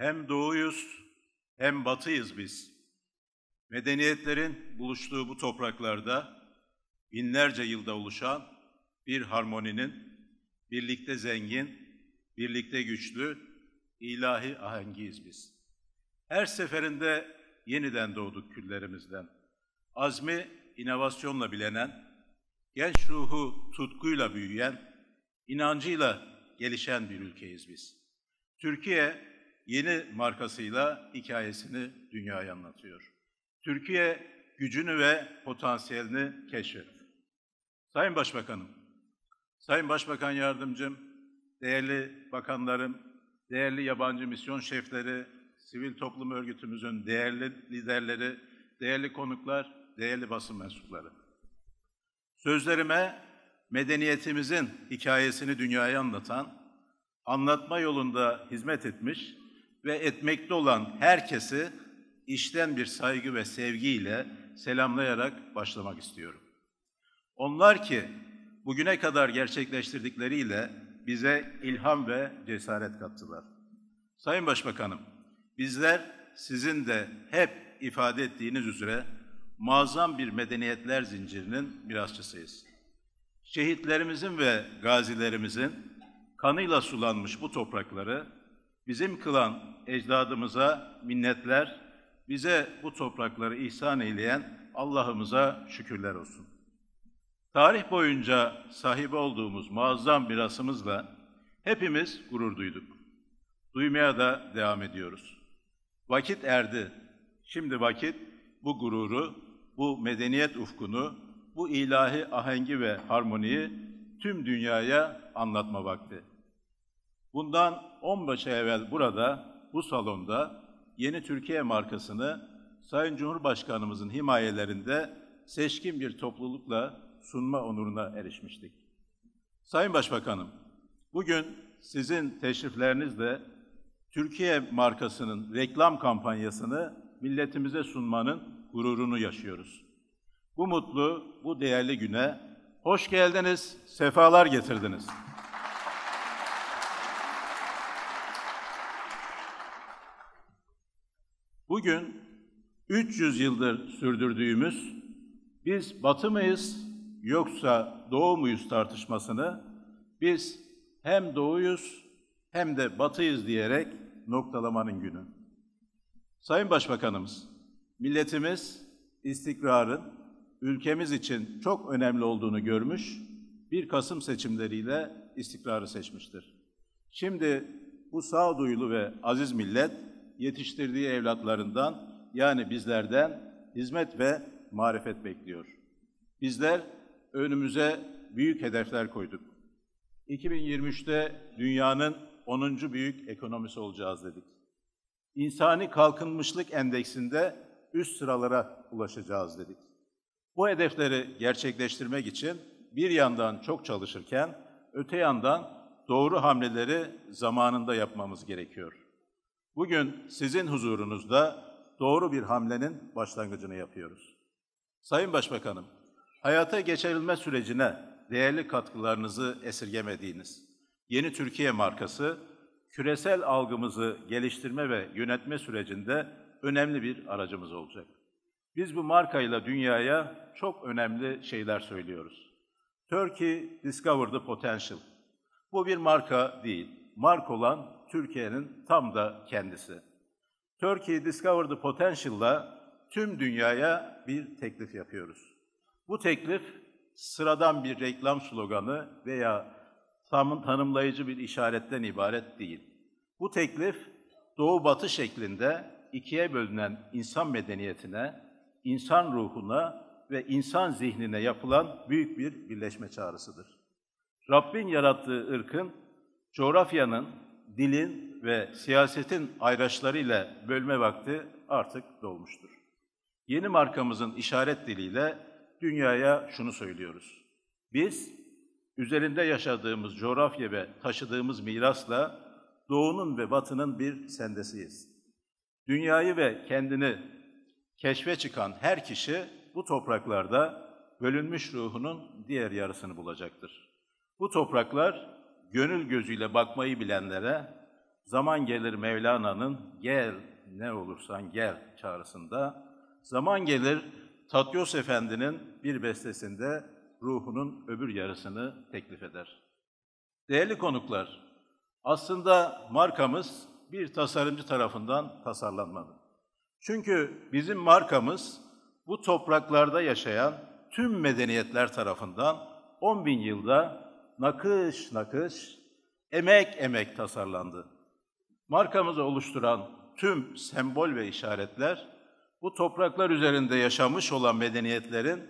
Hem doğuyuz hem batıyız biz. Medeniyetlerin buluştuğu bu topraklarda binlerce yılda oluşan bir harmoninin birlikte zengin, birlikte güçlü, ilahi ahengiyiz biz. Her seferinde yeniden doğduk küllerimizden. Azmi inovasyonla bilenen, genç ruhu tutkuyla büyüyen, inancıyla gelişen bir ülkeyiz biz. Türkiye yeni markasıyla hikayesini dünyaya anlatıyor. Türkiye gücünü ve potansiyelini keşfet. Sayın Başbakanım, Sayın Başbakan Yardımcım, değerli bakanlarım, değerli yabancı misyon şefleri, sivil toplum örgütümüzün değerli liderleri, değerli konuklar, değerli basın mensupları. Sözlerime medeniyetimizin hikayesini dünyaya anlatan, anlatma yolunda hizmet etmiş ve etmekte olan herkesi işten bir saygı ve sevgiyle selamlayarak başlamak istiyorum. Onlar ki bugüne kadar gerçekleştirdikleriyle bize ilham ve cesaret kattılar. Sayın Başbakanım, bizler sizin de hep ifade ettiğiniz üzere muazzam bir medeniyetler zincirinin mirasçısıyız. Şehitlerimizin ve gazilerimizin kanıyla sulanmış bu toprakları bizim kılan ecdadımıza minnetler, bize bu toprakları ihsan eyleyen Allah'ımıza şükürler olsun. Tarih boyunca sahip olduğumuz muazzam mirasımızla hepimiz gurur duyduk. Duymaya da devam ediyoruz. Vakit erdi. Şimdi vakit bu gururu, bu medeniyet ufkunu, bu ilahi ahengi ve harmoniyi tüm dünyaya anlatma vakti. Bundan 15 ay evvel burada, bu salonda yeni Türkiye markasını Sayın Cumhurbaşkanımızın himayelerinde seçkin bir toplulukla sunma onuruna erişmiştik. Sayın Başbakanım, bugün sizin teşriflerinizle Türkiye markasının reklam kampanyasını milletimize sunmanın gururunu yaşıyoruz. Bu mutlu, bu değerli güne hoş geldiniz, sefalar getirdiniz. Bugün 300 yıldır sürdürdüğümüz biz batı mıyız yoksa doğu muyuz tartışmasını biz hem doğuyuz hem de batıyız diyerek noktalamanın günü. Sayın Başbakanımız, milletimiz istikrarın ülkemiz için çok önemli olduğunu görmüş, 1 Kasım seçimleriyle istikrarı seçmiştir. Şimdi bu sağduyulu ve aziz millet yetiştirdiği evlatlarından yani bizlerden hizmet ve marifet bekliyor. Bizler önümüze büyük hedefler koyduk. 2023'te dünyanın 10. büyük ekonomisi olacağız dedik. İnsani kalkınmışlık endeksinde üst sıralara ulaşacağız dedik. Bu hedefleri gerçekleştirmek için bir yandan çok çalışırken öte yandan doğru hamleleri zamanında yapmamız gerekiyor. Bugün sizin huzurunuzda doğru bir hamlenin başlangıcını yapıyoruz. Sayın Başbakanım, hayata geçirilme sürecine değerli katkılarınızı esirgemediğiniz Yeni Türkiye markası, küresel algımızı geliştirme ve yönetme sürecinde önemli bir aracımız olacak. Biz bu markayla dünyaya çok önemli şeyler söylüyoruz. Turkey Discover the Potential. Bu bir marka değil, mark olan Türkiye'nin tam da kendisi. Turkey Discover the Potential'la tüm dünyaya bir teklif yapıyoruz. Bu teklif sıradan bir reklam sloganı veya tam, tanımlayıcı bir işaretten ibaret değil. Bu teklif doğu-batı şeklinde ikiye bölünen insan medeniyetine, insan ruhuna ve insan zihnine yapılan büyük bir birleşme çağrısıdır. Rabbin yarattığı ırkın, coğrafyanın, dilin ve siyasetin ayraçlarıyla bölme vakti artık dolmuştur. Yeni markamızın işaret diliyle dünyaya şunu söylüyoruz. Biz, üzerinde yaşadığımız coğrafya ve taşıdığımız mirasla doğunun ve batının bir sendesiyiz. Dünyayı ve kendini keşfe çıkan her kişi bu topraklarda bölünmüş ruhunun diğer yarısını bulacaktır. Bu topraklar gönül gözüyle bakmayı bilenlere zaman gelir Mevlana'nın gel ne olursan gel çağrısında, zaman gelir Tatyos Efendi'nin bir bestesinde ruhunun öbür yarısını teklif eder. Değerli konuklar, aslında markamız bir tasarımcı tarafından tasarlanmadı. Çünkü bizim markamız bu topraklarda yaşayan tüm medeniyetler tarafından 10 bin yılda nakış nakış, emek emek tasarlandı. Markamızı oluşturan tüm sembol ve işaretler, bu topraklar üzerinde yaşamış olan medeniyetlerin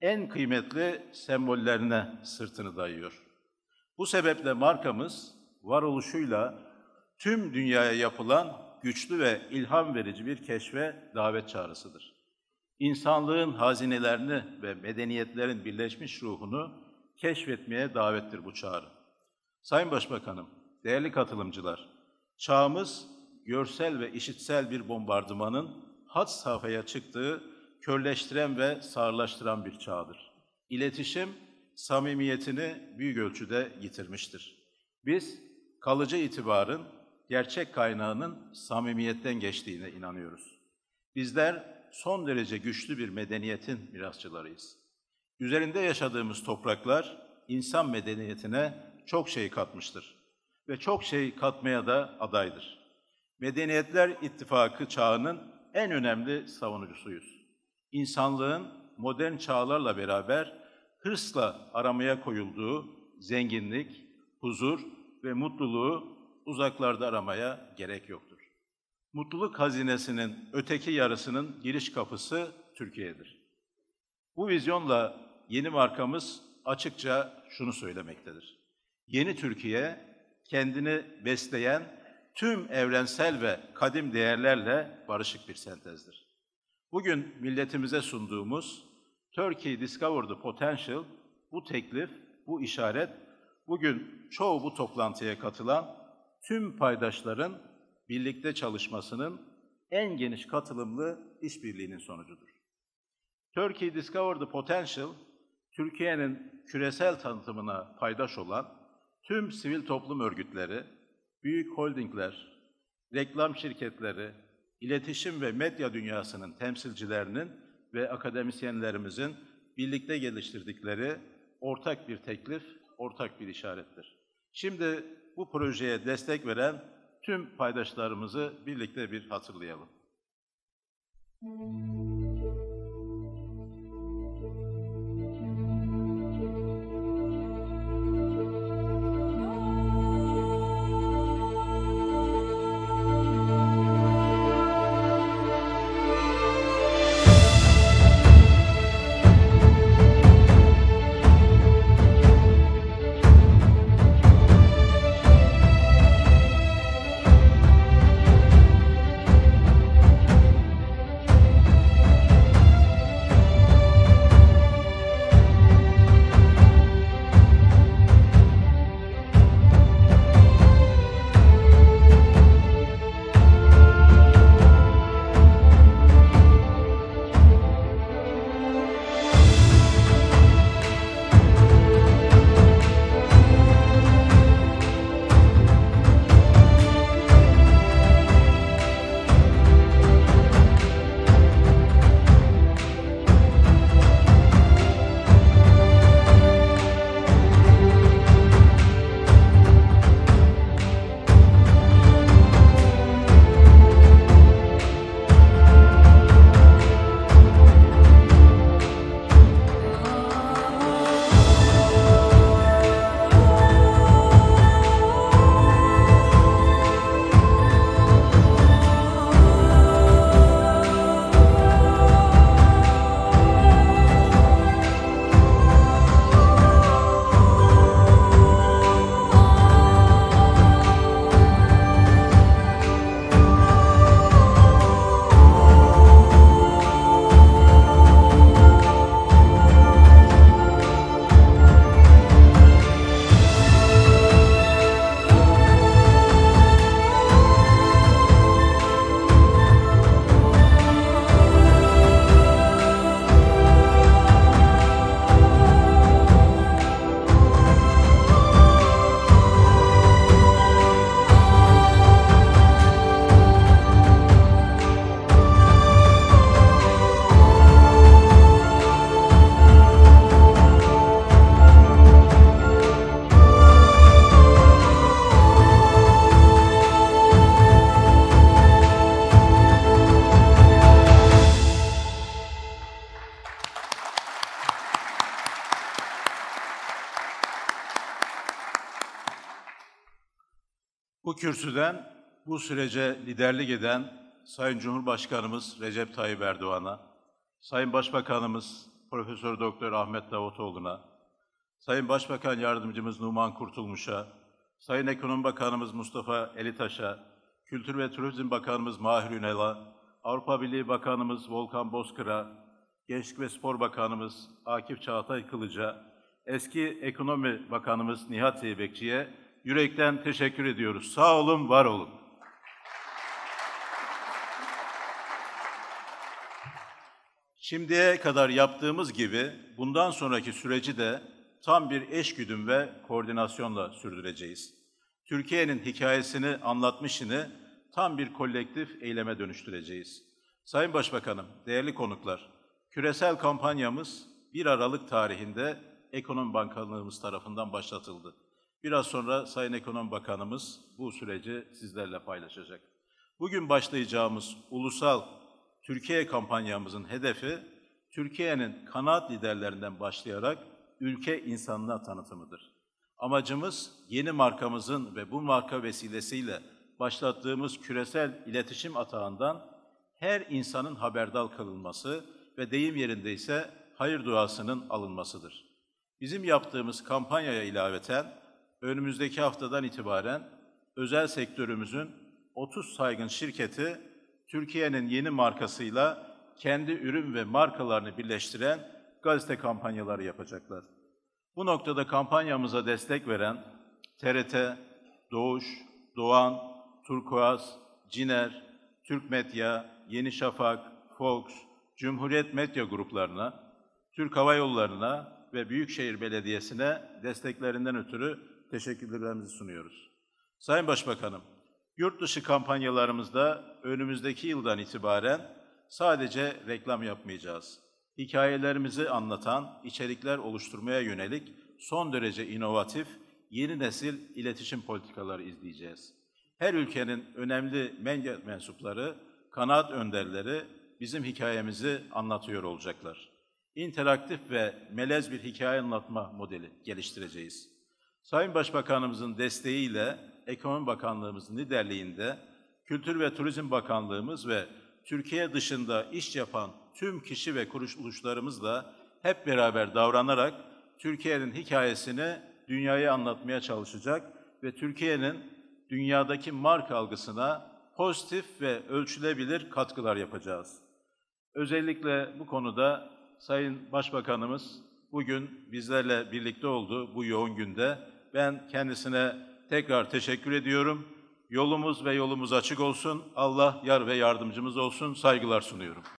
en kıymetli sembollerine sırtını dayıyor. Bu sebeple markamız varoluşuyla tüm dünyaya yapılan güçlü ve ilham verici bir keşfe davet çağrısıdır. İnsanlığın hazinelerini ve medeniyetlerin birleşmiş ruhunu keşfetmeye davettir bu çağrı. Sayın Başbakanım, değerli katılımcılar, çağımız görsel ve işitsel bir bombardımanın hat safhaya çıktığı körleştiren ve sağırlaştıran bir çağdır. İletişim samimiyetini büyük ölçüde yitirmiştir. Biz kalıcı itibarın gerçek kaynağının samimiyetten geçtiğine inanıyoruz. Bizler son derece güçlü bir medeniyetin mirasçılarıyız. Üzerinde yaşadığımız topraklar insan medeniyetine çok şey katmıştır ve çok şey katmaya da adaydır. Medeniyetler İttifakı çağının en önemli savunucusuyuz. İnsanlığın modern çağlarla beraber hırsla aramaya koyulduğu zenginlik, huzur ve mutluluğu uzaklarda aramaya gerek yoktur. Mutluluk hazinesinin öteki yarısının giriş kapısı Türkiye'dir. Bu vizyonla yeni markamız açıkça şunu söylemektedir. Yeni Türkiye kendini besleyen tüm evrensel ve kadim değerlerle barışık bir sentezdir. Bugün milletimize sunduğumuz Turkey Discover Potential bu teklif, bu işaret bugün çoğu bu toplantıya katılan tüm paydaşların birlikte çalışmasının en geniş katılımlı işbirliğinin sonucudur. Turkey Discover Potential Türkiye'nin küresel tanıtımına paydaş olan tüm sivil toplum örgütleri, büyük holdingler, reklam şirketleri, iletişim ve medya dünyasının temsilcilerinin ve akademisyenlerimizin birlikte geliştirdikleri ortak bir teklif, ortak bir işarettir. Şimdi bu projeye destek veren tüm paydaşlarımızı birlikte bir hatırlayalım. Müzik kürsüden bu sürece liderlik eden Sayın Cumhurbaşkanımız Recep Tayyip Erdoğan'a, Sayın Başbakanımız Profesör Doktor Ahmet Davutoğlu'na, Sayın Başbakan Yardımcımız Numan Kurtulmuş'a, Sayın Ekonomi Bakanımız Mustafa Elitaş'a, Kültür ve Turizm Bakanımız Mahir Ünal'a, Avrupa Birliği Bakanımız Volkan Bozkır'a, Gençlik ve Spor Bakanımız Akif Çağatay Kılıç'a, eski Ekonomi Bakanımız Nihat Zeybekçi'ye yürekten teşekkür ediyoruz. Sağ olun, var olun. Şimdiye kadar yaptığımız gibi bundan sonraki süreci de tam bir eşgüdüm ve koordinasyonla sürdüreceğiz. Türkiye'nin hikayesini anlatmışını tam bir kolektif eyleme dönüştüreceğiz. Sayın Başbakanım, değerli konuklar, küresel kampanyamız 1 Aralık tarihinde Ekonomi Bankalığımız tarafından başlatıldı. Biraz sonra Sayın Ekonomi Bakanımız bu süreci sizlerle paylaşacak. Bugün başlayacağımız ulusal Türkiye kampanyamızın hedefi Türkiye'nin kanaat liderlerinden başlayarak ülke insanına tanıtımıdır. Amacımız yeni markamızın ve bu marka vesilesiyle başlattığımız küresel iletişim atağından her insanın haberdar kılınması ve deyim yerinde ise hayır duasının alınmasıdır. Bizim yaptığımız kampanyaya ilaveten önümüzdeki haftadan itibaren özel sektörümüzün 30 saygın şirketi Türkiye'nin yeni markasıyla kendi ürün ve markalarını birleştiren gazete kampanyaları yapacaklar. Bu noktada kampanyamıza destek veren TRT, Doğuş, Doğan, Turkuaz, Ciner, Türk Medya, Yeni Şafak, Fox, Cumhuriyet Medya gruplarına, Türk Hava Yolları'na ve Büyükşehir Belediyesi'ne desteklerinden ötürü teşekkürlerimizi sunuyoruz. Sayın Başbakanım, yurt dışı kampanyalarımızda önümüzdeki yıldan itibaren sadece reklam yapmayacağız. Hikayelerimizi anlatan içerikler oluşturmaya yönelik son derece inovatif, yeni nesil iletişim politikaları izleyeceğiz. Her ülkenin önemli medya mensupları, kanaat önderleri bizim hikayemizi anlatıyor olacaklar. İnteraktif ve melez bir hikaye anlatma modeli geliştireceğiz. Sayın Başbakanımızın desteğiyle Ekonomi Bakanlığımızın liderliğinde Kültür ve Turizm Bakanlığımız ve Türkiye dışında iş yapan tüm kişi ve kuruluşlarımızla hep beraber davranarak Türkiye'nin hikayesini dünyaya anlatmaya çalışacak ve Türkiye'nin dünyadaki marka algısına pozitif ve ölçülebilir katkılar yapacağız. Özellikle bu konuda Sayın Başbakanımız bugün bizlerle birlikte oldu bu yoğun günde ben kendisine tekrar teşekkür ediyorum. Yolumuz ve yolumuz açık olsun. Allah yar ve yardımcımız olsun. Saygılar sunuyorum.